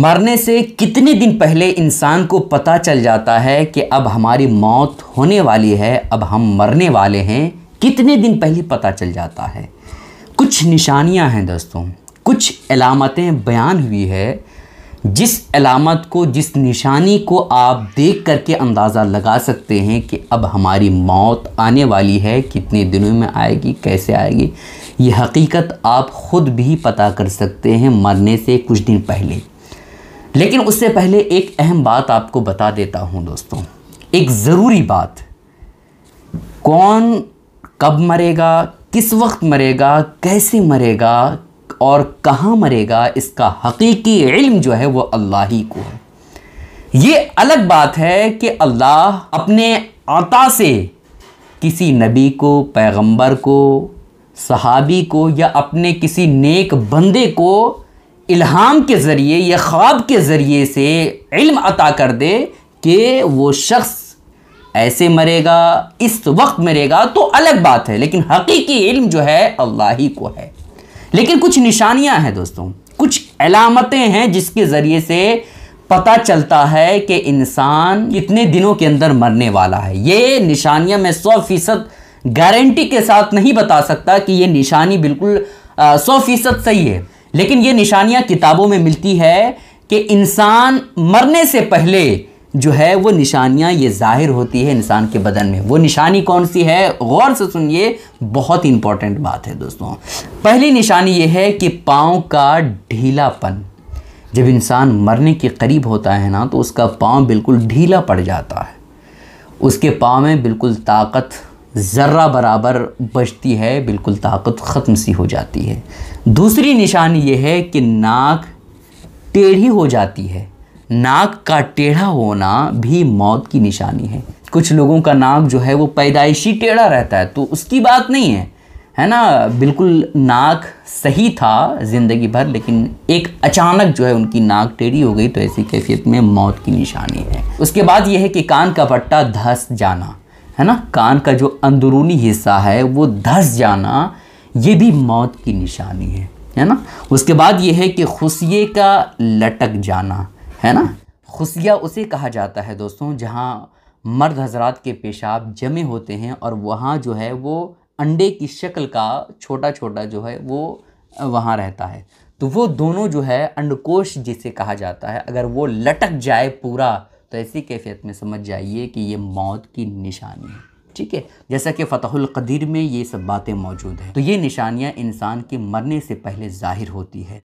मरने से कितने दिन पहले इंसान को पता चल जाता है कि अब हमारी मौत होने वाली है अब हम मरने वाले हैं कितने दिन पहले पता चल जाता है कुछ निशानियां हैं दोस्तों कुछ अलामतें बयान हुई है जिस अलामत को जिस निशानी को आप देख करके अंदाज़ा लगा सकते हैं कि अब हमारी मौत आने वाली है कितने दिनों में आएगी कैसे आएगी ये हकीकत आप ख़ुद भी पता कर सकते हैं मरने से कुछ दिन पहले लेकिन उससे पहले एक अहम बात आपको बता देता हूँ दोस्तों एक ज़रूरी बात कौन कब मरेगा किस वक्त मरेगा कैसे मरेगा और कहाँ मरेगा इसका हकीकी इल्म जो है वो अल्लाह ही को है ये अलग बात है कि अल्लाह अपने आता से किसी नबी को पैगंबर को सहाबी को या अपने किसी नेक बंदे को इल्हाम के ज़रिए या ख्वाब के ज़रिए से इल्म अता कर दे कि वो शख्स ऐसे मरेगा इस वक्त मरेगा तो अलग बात है लेकिन हकीकी इल्म जो है अल्लाह ही को है लेकिन कुछ निशानियां हैं दोस्तों कुछ अलामतें हैं जिसके ज़रिए से पता चलता है कि इंसान कितने दिनों के अंदर मरने वाला है ये निशानियां मैं सौ फीसद गारंटी के साथ नहीं बता सकता कि ये निशानी बिल्कुल सौ फीसद सही है लेकिन ये निशानियां किताबों में मिलती है कि इंसान मरने से पहले जो है वो निशानियां ये जाहिर होती है इंसान के बदन में वो निशानी कौन सी है गौर से सुनिए बहुत ही इंपॉर्टेंट बात है दोस्तों पहली निशानी ये है कि पाँव का ढीलापन जब इंसान मरने के करीब होता है ना तो उसका पाँव बिल्कुल ढीला पड़ जाता है उसके पाँव में बिल्कुल ताकत ज़र्रा बराबर बचती है बिल्कुल ताकत ख़त्म सी हो जाती है दूसरी निशानी ये है कि नाक टेढ़ी हो जाती है नाक का टेढ़ा होना भी मौत की निशानी है कुछ लोगों का नाक जो है वो पैदाइशी टेढ़ा रहता है तो उसकी बात नहीं है है ना बिल्कुल नाक सही था ज़िंदगी भर लेकिन एक अचानक जो है उनकी नाक टेढ़ी हो गई तो ऐसी कैफियत में मौत की निशानी है उसके बाद यह है कि कान का पट्टा धस जाना है ना कान का जो अंदरूनी हिस्सा है वो धस जाना ये भी मौत की निशानी है है ना उसके बाद ये है कि खुशिये का लटक जाना है ना खुशिया उसे कहा जाता है दोस्तों जहाँ मर्द हजरात के पेशाब जमे होते हैं और वहाँ जो है वो अंडे की शक्ल का छोटा छोटा जो है वो वहाँ रहता है तो वो दोनों जो है अंडकोश जिसे कहा जाता है अगर वो लटक जाए पूरा तो ऐसी कैफियत में समझ जाइए कि ये मौत की निशानी है ठीक है जैसा कि फ़तहुल कदीर में ये सब बातें मौजूद हैं तो ये निशानियाँ इंसान के मरने से पहले ज़ाहिर होती है